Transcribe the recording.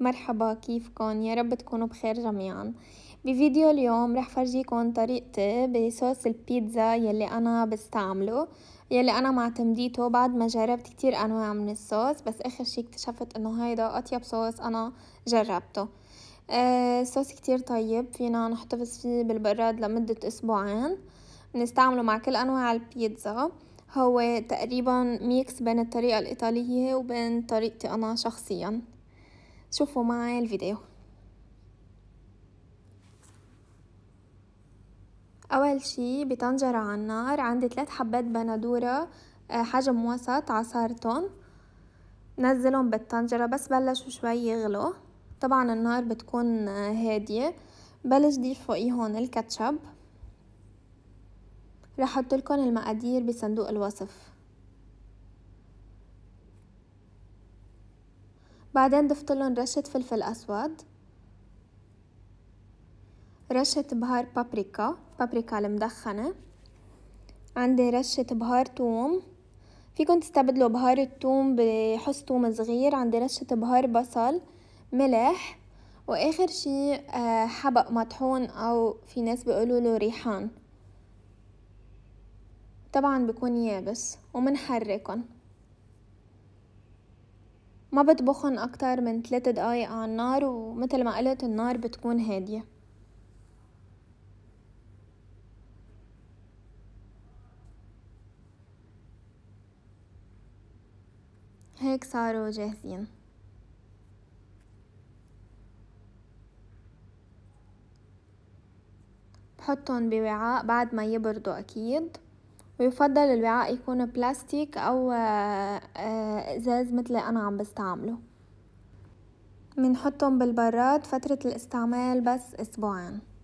مرحبا كيفكن يا رب تكونوا بخير جميعا بفيديو اليوم رح فرجيكم طريقتي بصوص البيتزا يلي انا بستعمله يلي انا معتمديته بعد ما جربت كتير انواع من الصوص بس اخر شي اكتشفت انه هيدا اطيب صوص انا جربته آه صوص كتير طيب فينا نحتفظ فيه بالبراد لمدة اسبوعين بنستعمله مع كل انواع البيتزا هو تقريبا ميكس بين الطريقة الإيطالية وبين طريقتي أنا شخصياً شوفوا معي الفيديو أول شي بطنجرة على النار عندي ثلاث حبات بندورة آه، حجم وسط عصارتهم نزلهم بالطنجرة بس بلشوا شوي يغلوا طبعا النار بتكون آه، هادية بلش ضيف فوقيهم الكاتشب رح لكم المقادير بصندوق الوصف بعدين ضفت لهم رشة فلفل أسود رشة بهار بابريكا بابريكا المدخنة عندي رشة بهار توم فيكن تستبدلوا بهار التوم بحس توم صغير عندي رشة بهار بصل ملح واخر شي آه، حبق مطحون او في ناس بيقولوله ريحان طبعا بكون يابس ومنحركن ما بطبخن أكتر من تلات دقايق على النار ومثل ما قلت النار بتكون هادية هيك صاروا جاهزين بحطهم بوعاء بعد ما يبردوا أكيد ويفضل الوعاء يكون بلاستيك أو آه، آه، إزاز مثل أنا عم بستعمله منحطهم بالبراد فترة الاستعمال بس أسبوعين